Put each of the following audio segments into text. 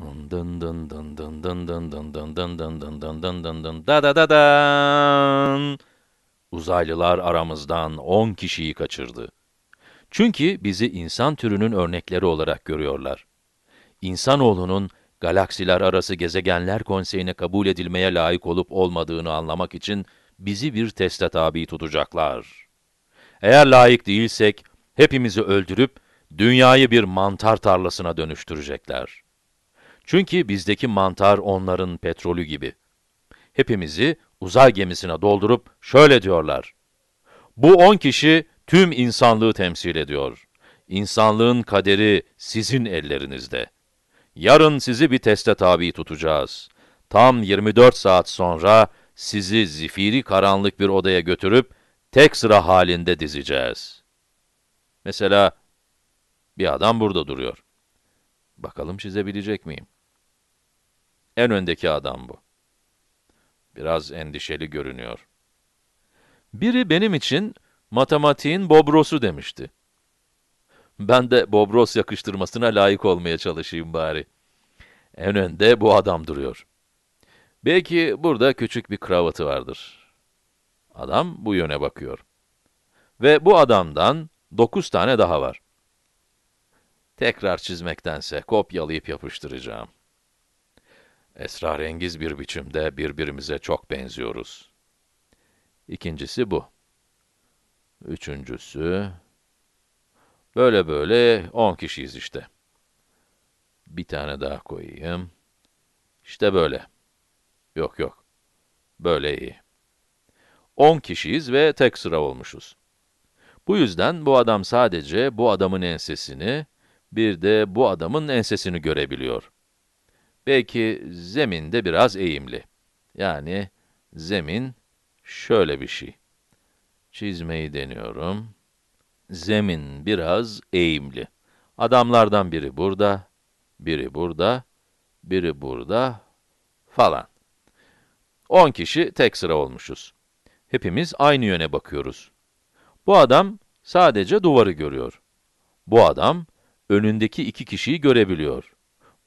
Dın dın dın dın dın dın dın dın dın dın dın dın dın dın dın da da da dan. Uzaylılar aramızdan 10 kişiyi kaçırdı. Çünkü bizi insan türünün örnekleri olarak görüyorlar. İnsanoğlunun galaksiler arası gezegenler konseyine kabul edilmeye layık olup olmadığını anlamak için bizi bir teste tabi tutacaklar. Eğer layık değilsek hepimizi öldürüp dünyayı bir mantar tarlasına dönüştürecekler.'' Çünkü bizdeki mantar onların petrolü gibi. Hepimizi uzay gemisine doldurup şöyle diyorlar. Bu on kişi tüm insanlığı temsil ediyor. İnsanlığın kaderi sizin ellerinizde. Yarın sizi bir teste tabi tutacağız. Tam 24 saat sonra sizi zifiri karanlık bir odaya götürüp tek sıra halinde dizeceğiz. Mesela bir adam burada duruyor. Bakalım çizebilecek miyim? En öndeki adam bu. Biraz endişeli görünüyor. Biri benim için matematiğin Bobros'u demişti. Ben de Bobros yakıştırmasına layık olmaya çalışayım bari. En önde bu adam duruyor. Belki burada küçük bir kravatı vardır. Adam bu yöne bakıyor. Ve bu adamdan dokuz tane daha var. Tekrar çizmektense kopyalayıp yapıştıracağım esrarengiz bir biçimde birbirimize çok benziyoruz. İkincisi bu. Üçüncüsü... Böyle böyle on kişiyiz işte. Bir tane daha koyayım. İşte böyle. Yok yok. Böyle iyi. On kişiyiz ve tek sıra olmuşuz. Bu yüzden bu adam sadece bu adamın ensesini, bir de bu adamın ensesini görebiliyor. Belki zemin de biraz eğimli. Yani zemin şöyle bir şey. Çizmeyi deniyorum. Zemin biraz eğimli. Adamlardan biri burada, biri burada, biri burada falan. 10 kişi tek sıra olmuşuz. Hepimiz aynı yöne bakıyoruz. Bu adam sadece duvarı görüyor. Bu adam önündeki iki kişiyi görebiliyor.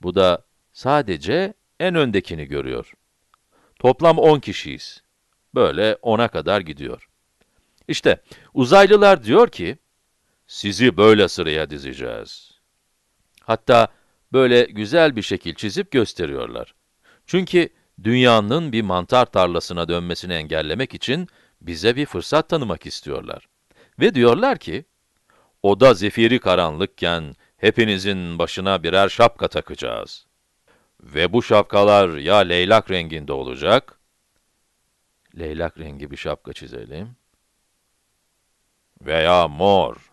Bu da Sadece en öndekini görüyor. Toplam 10 kişiyiz. Böyle 10'a kadar gidiyor. İşte uzaylılar diyor ki, sizi böyle sıraya dizeceğiz. Hatta böyle güzel bir şekil çizip gösteriyorlar. Çünkü dünyanın bir mantar tarlasına dönmesini engellemek için bize bir fırsat tanımak istiyorlar. Ve diyorlar ki, oda zifiri karanlıkken hepinizin başına birer şapka takacağız. Ve bu şapkalar ya leylak renginde olacak, leylak rengi bir şapka çizelim, veya mor,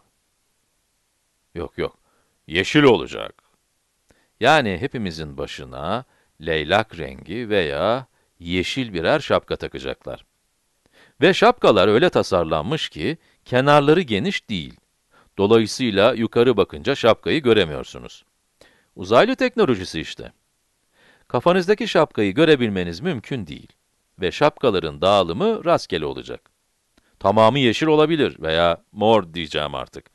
yok yok, yeşil olacak. Yani hepimizin başına leylak rengi veya yeşil birer şapka takacaklar. Ve şapkalar öyle tasarlanmış ki kenarları geniş değil. Dolayısıyla yukarı bakınca şapkayı göremiyorsunuz. Uzaylı teknolojisi işte. Kafanızdaki şapkayı görebilmeniz mümkün değil ve şapkaların dağılımı rastgele olacak. Tamamı yeşil olabilir veya mor diyeceğim artık.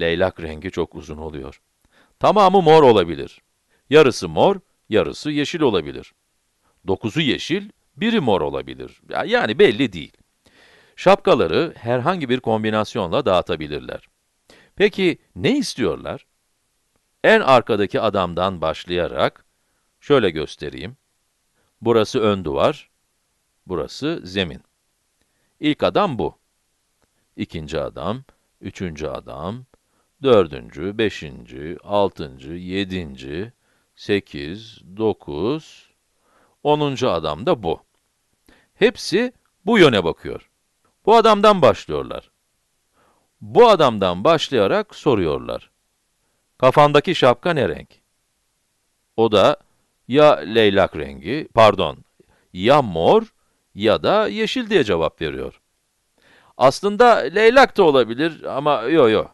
Leylak rengi çok uzun oluyor. Tamamı mor olabilir. Yarısı mor, yarısı yeşil olabilir. Dokuzu yeşil, biri mor olabilir. Yani belli değil. Şapkaları herhangi bir kombinasyonla dağıtabilirler. Peki ne istiyorlar? En arkadaki adamdan başlayarak, Şöyle göstereyim. Burası ön duvar, burası zemin. İlk adam bu. İkinci adam, üçüncü adam, dördüncü, beşinci, altıncı, yedinci, sekiz, dokuz, onuncu adam da bu. Hepsi bu yöne bakıyor. Bu adamdan başlıyorlar. Bu adamdan başlayarak soruyorlar. Kafandaki şapka ne renk? O da ya leylak rengi, pardon, ya mor ya da yeşil diye cevap veriyor. Aslında leylak da olabilir ama yo yo.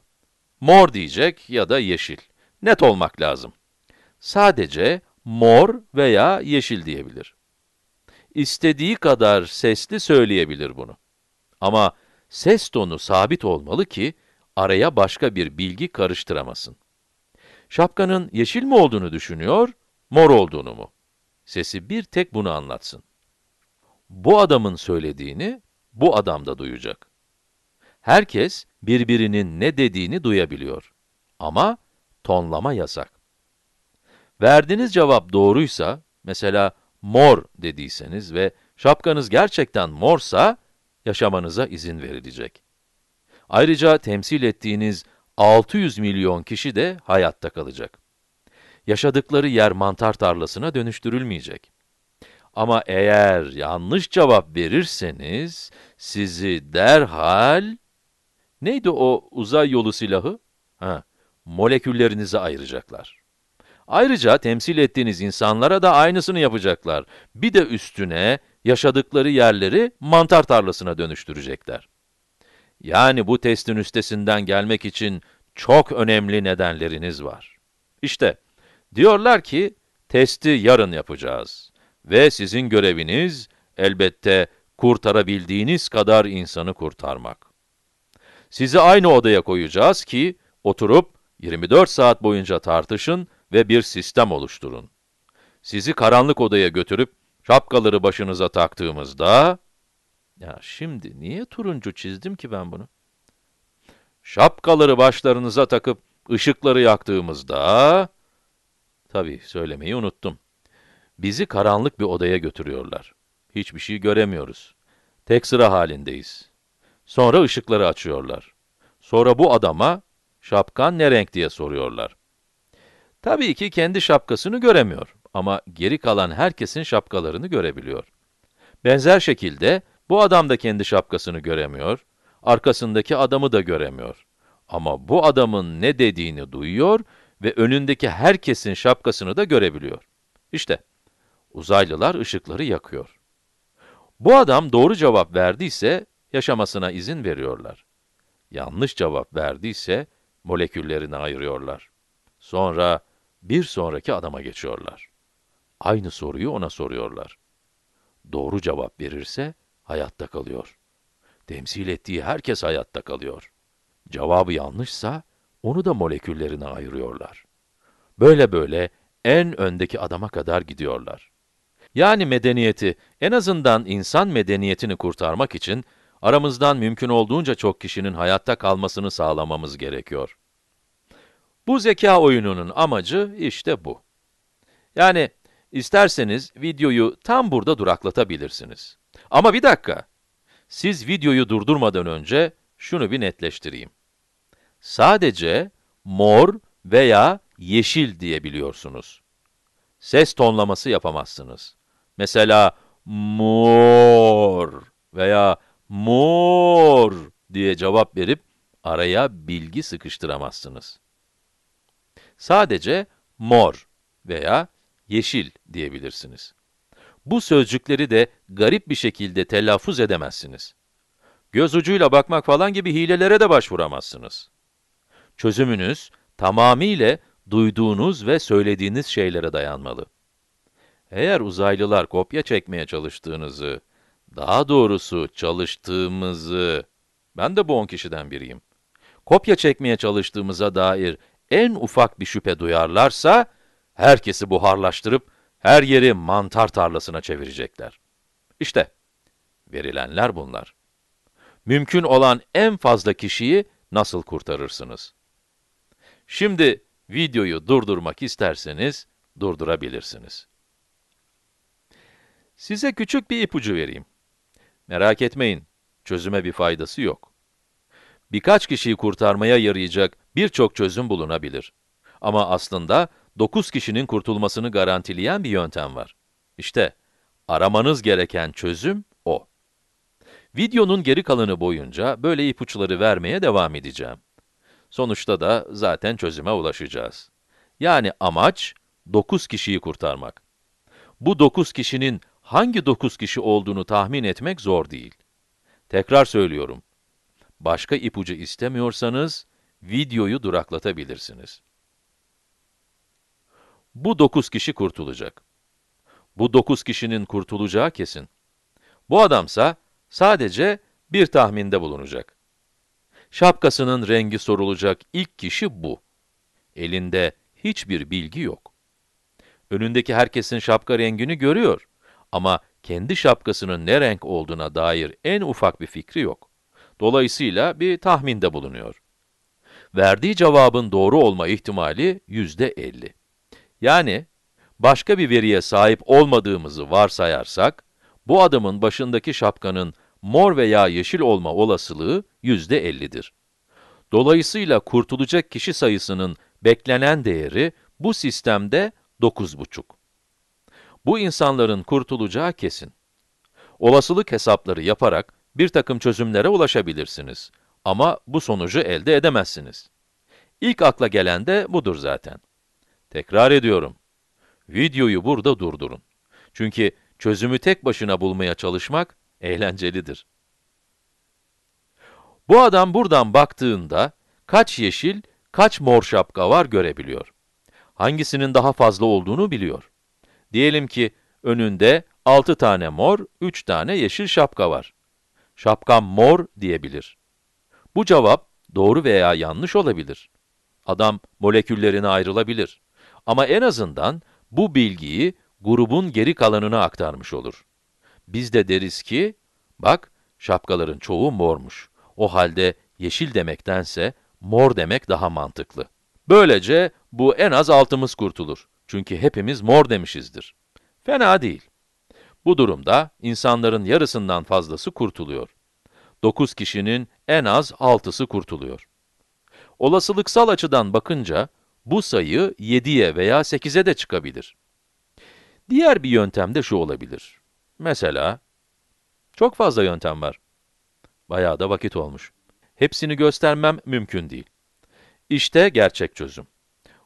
Mor diyecek ya da yeşil. Net olmak lazım. Sadece mor veya yeşil diyebilir. İstediği kadar sesli söyleyebilir bunu. Ama ses tonu sabit olmalı ki araya başka bir bilgi karıştıramasın. Şapkanın yeşil mi olduğunu düşünüyor, mor olduğunu mu? Sesi bir tek bunu anlatsın. Bu adamın söylediğini, bu adam da duyacak. Herkes birbirinin ne dediğini duyabiliyor. Ama tonlama yasak. Verdiğiniz cevap doğruysa, mesela mor dediyseniz ve şapkanız gerçekten morsa, yaşamanıza izin verilecek. Ayrıca temsil ettiğiniz 600 milyon kişi de hayatta kalacak yaşadıkları yer mantar tarlasına dönüştürülmeyecek. Ama eğer yanlış cevap verirseniz, sizi derhal... Neydi o uzay yolu silahı? Ha, moleküllerinizi ayıracaklar. Ayrıca temsil ettiğiniz insanlara da aynısını yapacaklar. Bir de üstüne yaşadıkları yerleri mantar tarlasına dönüştürecekler. Yani bu testin üstesinden gelmek için çok önemli nedenleriniz var. İşte, Diyorlar ki, testi yarın yapacağız ve sizin göreviniz elbette kurtarabildiğiniz kadar insanı kurtarmak. Sizi aynı odaya koyacağız ki oturup 24 saat boyunca tartışın ve bir sistem oluşturun. Sizi karanlık odaya götürüp şapkaları başınıza taktığımızda... Ya şimdi niye turuncu çizdim ki ben bunu? Şapkaları başlarınıza takıp ışıkları yaktığımızda... Tabii söylemeyi unuttum. Bizi karanlık bir odaya götürüyorlar. Hiçbir şey göremiyoruz. Tek sıra halindeyiz. Sonra ışıkları açıyorlar. Sonra bu adama, şapkan ne renk diye soruyorlar. Tabii ki kendi şapkasını göremiyor ama geri kalan herkesin şapkalarını görebiliyor. Benzer şekilde bu adam da kendi şapkasını göremiyor, arkasındaki adamı da göremiyor. Ama bu adamın ne dediğini duyuyor ve önündeki herkesin şapkasını da görebiliyor. İşte, uzaylılar ışıkları yakıyor. Bu adam doğru cevap verdiyse, yaşamasına izin veriyorlar. Yanlış cevap verdiyse, moleküllerini ayırıyorlar. Sonra, bir sonraki adama geçiyorlar. Aynı soruyu ona soruyorlar. Doğru cevap verirse, hayatta kalıyor. Temsil ettiği herkes hayatta kalıyor. Cevabı yanlışsa, onu da moleküllerine ayırıyorlar. Böyle böyle en öndeki adama kadar gidiyorlar. Yani medeniyeti, en azından insan medeniyetini kurtarmak için aramızdan mümkün olduğunca çok kişinin hayatta kalmasını sağlamamız gerekiyor. Bu zeka oyununun amacı işte bu. Yani isterseniz videoyu tam burada duraklatabilirsiniz. Ama bir dakika, siz videoyu durdurmadan önce şunu bir netleştireyim. Sadece mor veya yeşil diyebiliyorsunuz. Ses tonlaması yapamazsınız. Mesela mor veya mor diye cevap verip araya bilgi sıkıştıramazsınız. Sadece mor veya yeşil diyebilirsiniz. Bu sözcükleri de garip bir şekilde telaffuz edemezsiniz. Göz ucuyla bakmak falan gibi hilelere de başvuramazsınız. Çözümünüz tamamıyla duyduğunuz ve söylediğiniz şeylere dayanmalı. Eğer uzaylılar kopya çekmeye çalıştığınızı, daha doğrusu çalıştığımızı, ben de bu on kişiden biriyim. Kopya çekmeye çalıştığımıza dair en ufak bir şüphe duyarlarsa, herkesi buharlaştırıp her yeri mantar tarlasına çevirecekler. İşte, verilenler bunlar. Mümkün olan en fazla kişiyi nasıl kurtarırsınız? Şimdi videoyu durdurmak isterseniz durdurabilirsiniz. Size küçük bir ipucu vereyim. Merak etmeyin, çözüme bir faydası yok. Birkaç kişiyi kurtarmaya yarayacak birçok çözüm bulunabilir. Ama aslında 9 kişinin kurtulmasını garantileyen bir yöntem var. İşte, aramanız gereken çözüm o. Videonun geri kalanı boyunca böyle ipuçları vermeye devam edeceğim. Sonuçta da zaten çözüme ulaşacağız. Yani amaç, 9 kişiyi kurtarmak. Bu 9 kişinin hangi 9 kişi olduğunu tahmin etmek zor değil. Tekrar söylüyorum. Başka ipucu istemiyorsanız, videoyu duraklatabilirsiniz. Bu 9 kişi kurtulacak. Bu 9 kişinin kurtulacağı kesin. Bu adamsa sadece bir tahminde bulunacak. Şapkasının rengi sorulacak ilk kişi bu. Elinde hiçbir bilgi yok. Önündeki herkesin şapka rengini görüyor ama kendi şapkasının ne renk olduğuna dair en ufak bir fikri yok. Dolayısıyla bir tahminde bulunuyor. Verdiği cevabın doğru olma ihtimali yüzde elli. Yani başka bir veriye sahip olmadığımızı varsayarsak, bu adamın başındaki şapkanın mor veya yeşil olma olasılığı yüzde %50'dir. Dolayısıyla kurtulacak kişi sayısının beklenen değeri bu sistemde 9,5. Bu insanların kurtulacağı kesin. Olasılık hesapları yaparak bir takım çözümlere ulaşabilirsiniz ama bu sonucu elde edemezsiniz. İlk akla gelen de budur zaten. Tekrar ediyorum, videoyu burada durdurun. Çünkü çözümü tek başına bulmaya çalışmak eğlencelidir. Bu adam buradan baktığında kaç yeşil, kaç mor şapka var görebiliyor. Hangisinin daha fazla olduğunu biliyor. Diyelim ki önünde 6 tane mor, 3 tane yeşil şapka var. Şapkam mor diyebilir. Bu cevap doğru veya yanlış olabilir. Adam moleküllerine ayrılabilir. Ama en azından bu bilgiyi grubun geri kalanına aktarmış olur. Biz de deriz ki, bak şapkaların çoğu mormuş. O halde yeşil demektense mor demek daha mantıklı. Böylece bu en az altımız kurtulur. Çünkü hepimiz mor demişizdir. Fena değil. Bu durumda insanların yarısından fazlası kurtuluyor. 9 kişinin en az 6'sı kurtuluyor. Olasılıksal açıdan bakınca bu sayı 7'ye veya 8'e de çıkabilir. Diğer bir yöntem de şu olabilir. Mesela, çok fazla yöntem var. Bayağı da vakit olmuş. Hepsini göstermem mümkün değil. İşte gerçek çözüm.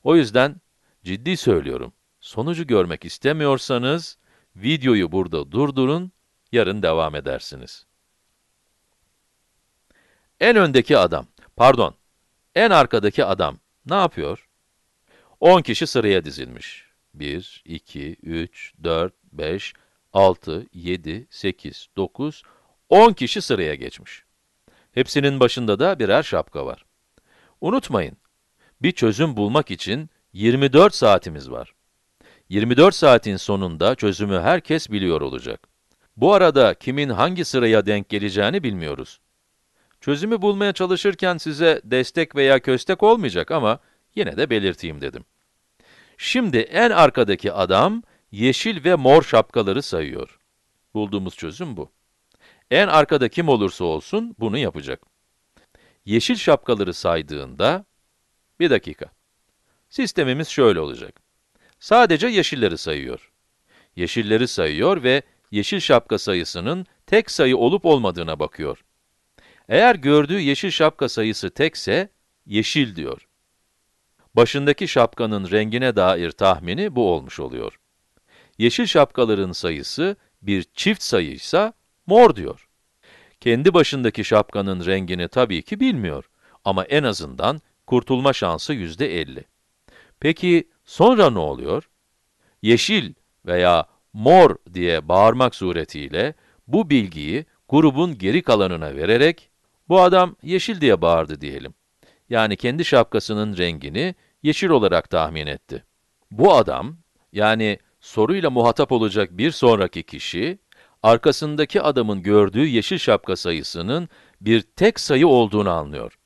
O yüzden ciddi söylüyorum. Sonucu görmek istemiyorsanız, videoyu burada durdurun, yarın devam edersiniz. En öndeki adam, pardon, en arkadaki adam ne yapıyor? 10 kişi sıraya dizilmiş. 1, 2, 3, 4, 5, 6, 7, 8, 9, 10 kişi sıraya geçmiş. Hepsinin başında da birer şapka var. Unutmayın, bir çözüm bulmak için 24 saatimiz var. 24 saatin sonunda çözümü herkes biliyor olacak. Bu arada kimin hangi sıraya denk geleceğini bilmiyoruz. Çözümü bulmaya çalışırken size destek veya köstek olmayacak ama yine de belirteyim dedim. Şimdi en arkadaki adam yeşil ve mor şapkaları sayıyor. Bulduğumuz çözüm bu. En arkada kim olursa olsun bunu yapacak. Yeşil şapkaları saydığında, bir dakika. Sistemimiz şöyle olacak. Sadece yeşilleri sayıyor. Yeşilleri sayıyor ve yeşil şapka sayısının tek sayı olup olmadığına bakıyor. Eğer gördüğü yeşil şapka sayısı tekse, yeşil diyor. Başındaki şapkanın rengine dair tahmini bu olmuş oluyor yeşil şapkaların sayısı bir çift sayıysa mor diyor. Kendi başındaki şapkanın rengini tabii ki bilmiyor ama en azından kurtulma şansı yüzde elli. Peki sonra ne oluyor? Yeşil veya mor diye bağırmak suretiyle bu bilgiyi grubun geri kalanına vererek bu adam yeşil diye bağırdı diyelim. Yani kendi şapkasının rengini yeşil olarak tahmin etti. Bu adam yani soruyla muhatap olacak bir sonraki kişi, arkasındaki adamın gördüğü yeşil şapka sayısının bir tek sayı olduğunu anlıyor.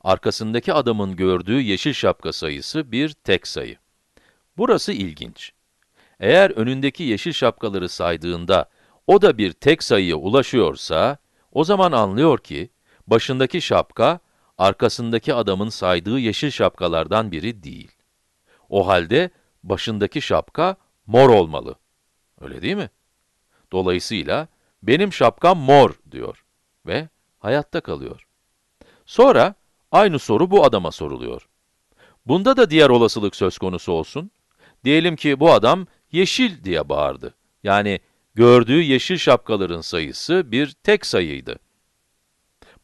Arkasındaki adamın gördüğü yeşil şapka sayısı bir tek sayı. Burası ilginç. Eğer önündeki yeşil şapkaları saydığında o da bir tek sayıya ulaşıyorsa, o zaman anlıyor ki başındaki şapka arkasındaki adamın saydığı yeşil şapkalardan biri değil. O halde başındaki şapka mor olmalı. Öyle değil mi? Dolayısıyla benim şapkam mor diyor ve hayatta kalıyor. Sonra aynı soru bu adama soruluyor. Bunda da diğer olasılık söz konusu olsun. Diyelim ki bu adam yeşil diye bağırdı. Yani gördüğü yeşil şapkaların sayısı bir tek sayıydı.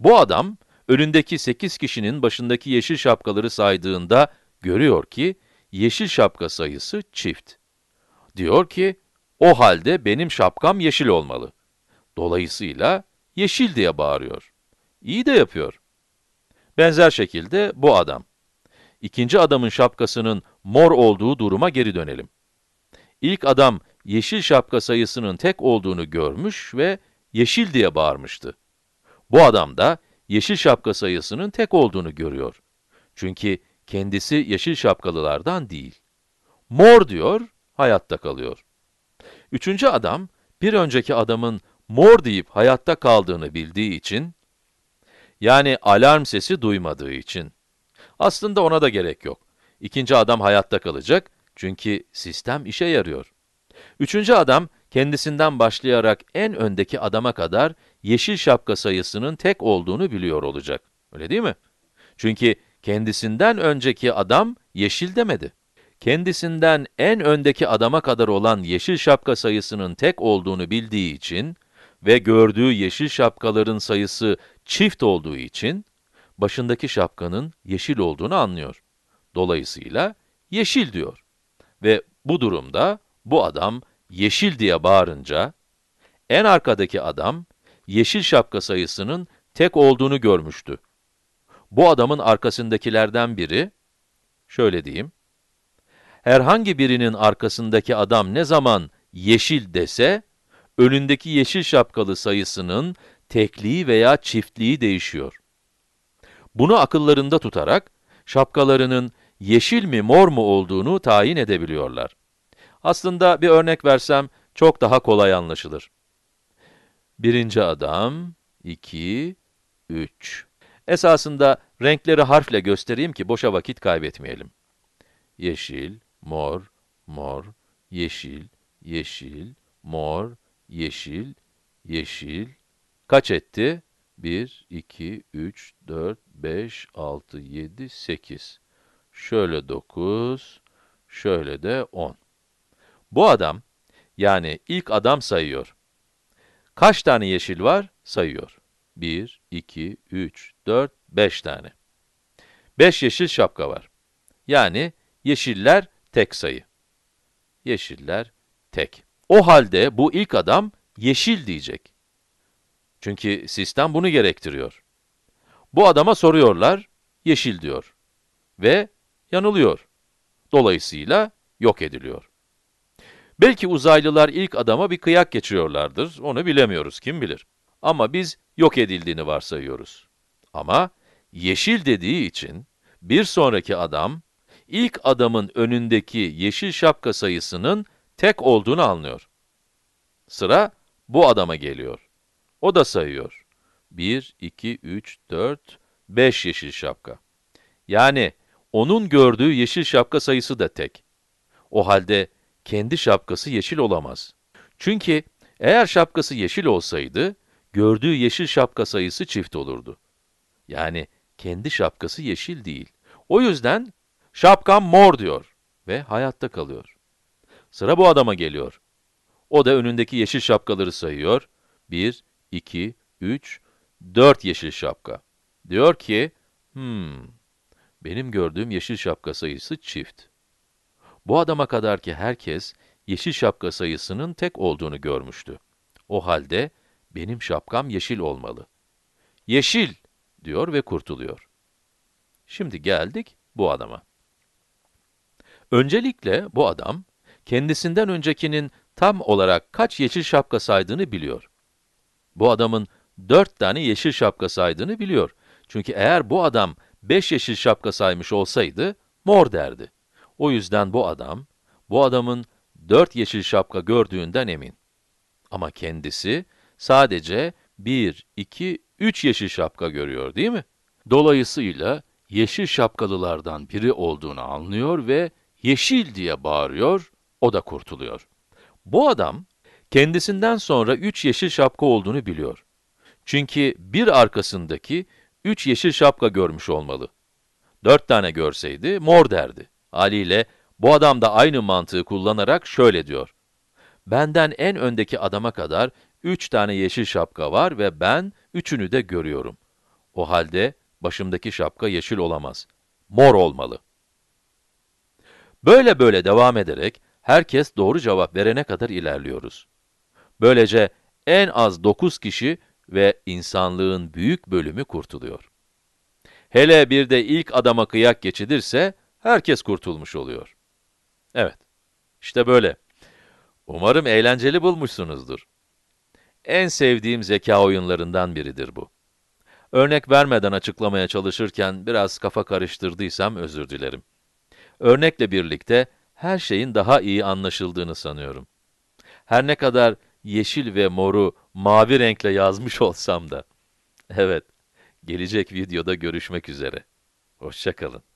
Bu adam önündeki 8 kişinin başındaki yeşil şapkaları saydığında görüyor ki yeşil şapka sayısı çift. Diyor ki, o halde benim şapkam yeşil olmalı. Dolayısıyla yeşil diye bağırıyor. İyi de yapıyor. Benzer şekilde bu adam. İkinci adamın şapkasının mor olduğu duruma geri dönelim. İlk adam yeşil şapka sayısının tek olduğunu görmüş ve yeşil diye bağırmıştı. Bu adam da yeşil şapka sayısının tek olduğunu görüyor. Çünkü kendisi yeşil şapkalılardan değil. Mor diyor hayatta kalıyor. Üçüncü adam, bir önceki adamın mor deyip hayatta kaldığını bildiği için, yani alarm sesi duymadığı için. Aslında ona da gerek yok. İkinci adam hayatta kalacak çünkü sistem işe yarıyor. Üçüncü adam, kendisinden başlayarak en öndeki adama kadar yeşil şapka sayısının tek olduğunu biliyor olacak. Öyle değil mi? Çünkü kendisinden önceki adam yeşil demedi kendisinden en öndeki adama kadar olan yeşil şapka sayısının tek olduğunu bildiği için ve gördüğü yeşil şapkaların sayısı çift olduğu için, başındaki şapkanın yeşil olduğunu anlıyor. Dolayısıyla yeşil diyor. Ve bu durumda bu adam yeşil diye bağırınca, en arkadaki adam yeşil şapka sayısının tek olduğunu görmüştü. Bu adamın arkasındakilerden biri, şöyle diyeyim, herhangi birinin arkasındaki adam ne zaman yeşil dese, önündeki yeşil şapkalı sayısının tekliği veya çiftliği değişiyor. Bunu akıllarında tutarak, şapkalarının yeşil mi mor mu olduğunu tayin edebiliyorlar. Aslında bir örnek versem çok daha kolay anlaşılır. Birinci adam, iki, üç. Esasında renkleri harfle göstereyim ki boşa vakit kaybetmeyelim. Yeşil, mor, mor, yeşil, yeşil, mor, yeşil, yeşil. Kaç etti? 1, 2, 3, 4, 5, 6, 7, 8. Şöyle 9, şöyle de 10. Bu adam, yani ilk adam sayıyor. Kaç tane yeşil var? Sayıyor. 1, 2, 3, 4, 5 tane. 5 yeşil şapka var. Yani yeşiller tek sayı. Yeşiller tek. O halde bu ilk adam yeşil diyecek. Çünkü sistem bunu gerektiriyor. Bu adama soruyorlar, yeşil diyor. Ve yanılıyor. Dolayısıyla yok ediliyor. Belki uzaylılar ilk adama bir kıyak geçiriyorlardır, onu bilemiyoruz, kim bilir. Ama biz yok edildiğini varsayıyoruz. Ama yeşil dediği için bir sonraki adam ilk adamın önündeki yeşil şapka sayısının tek olduğunu anlıyor. Sıra bu adama geliyor. O da sayıyor. 1, 2, 3, 4, 5 yeşil şapka. Yani onun gördüğü yeşil şapka sayısı da tek. O halde kendi şapkası yeşil olamaz. Çünkü eğer şapkası yeşil olsaydı, gördüğü yeşil şapka sayısı çift olurdu. Yani kendi şapkası yeşil değil. O yüzden Şapkam mor diyor ve hayatta kalıyor. Sıra bu adama geliyor. O da önündeki yeşil şapkaları sayıyor. Bir, iki, üç, dört yeşil şapka. Diyor ki, hmm, benim gördüğüm yeşil şapka sayısı çift. Bu adama kadar ki herkes, yeşil şapka sayısının tek olduğunu görmüştü. O halde, benim şapkam yeşil olmalı. Yeşil! diyor ve kurtuluyor. Şimdi geldik bu adama. Öncelikle bu adam, kendisinden öncekinin tam olarak kaç yeşil şapka saydığını biliyor. Bu adamın dört tane yeşil şapka saydığını biliyor. Çünkü eğer bu adam beş yeşil şapka saymış olsaydı, mor derdi. O yüzden bu adam, bu adamın dört yeşil şapka gördüğünden emin. Ama kendisi sadece bir, iki, üç yeşil şapka görüyor değil mi? Dolayısıyla yeşil şapkalılardan biri olduğunu anlıyor ve yeşil diye bağırıyor, o da kurtuluyor. Bu adam, kendisinden sonra üç yeşil şapka olduğunu biliyor. Çünkü bir arkasındaki üç yeşil şapka görmüş olmalı. Dört tane görseydi mor derdi. Ali ile bu adam da aynı mantığı kullanarak şöyle diyor. Benden en öndeki adama kadar üç tane yeşil şapka var ve ben üçünü de görüyorum. O halde başımdaki şapka yeşil olamaz. Mor olmalı. Böyle böyle devam ederek herkes doğru cevap verene kadar ilerliyoruz. Böylece en az 9 kişi ve insanlığın büyük bölümü kurtuluyor. Hele bir de ilk adama kıyak geçilirse herkes kurtulmuş oluyor. Evet, işte böyle. Umarım eğlenceli bulmuşsunuzdur. En sevdiğim zeka oyunlarından biridir bu. Örnek vermeden açıklamaya çalışırken biraz kafa karıştırdıysam özür dilerim. Örnekle birlikte her şeyin daha iyi anlaşıldığını sanıyorum. Her ne kadar yeşil ve moru mavi renkle yazmış olsam da. Evet, gelecek videoda görüşmek üzere. Hoşçakalın.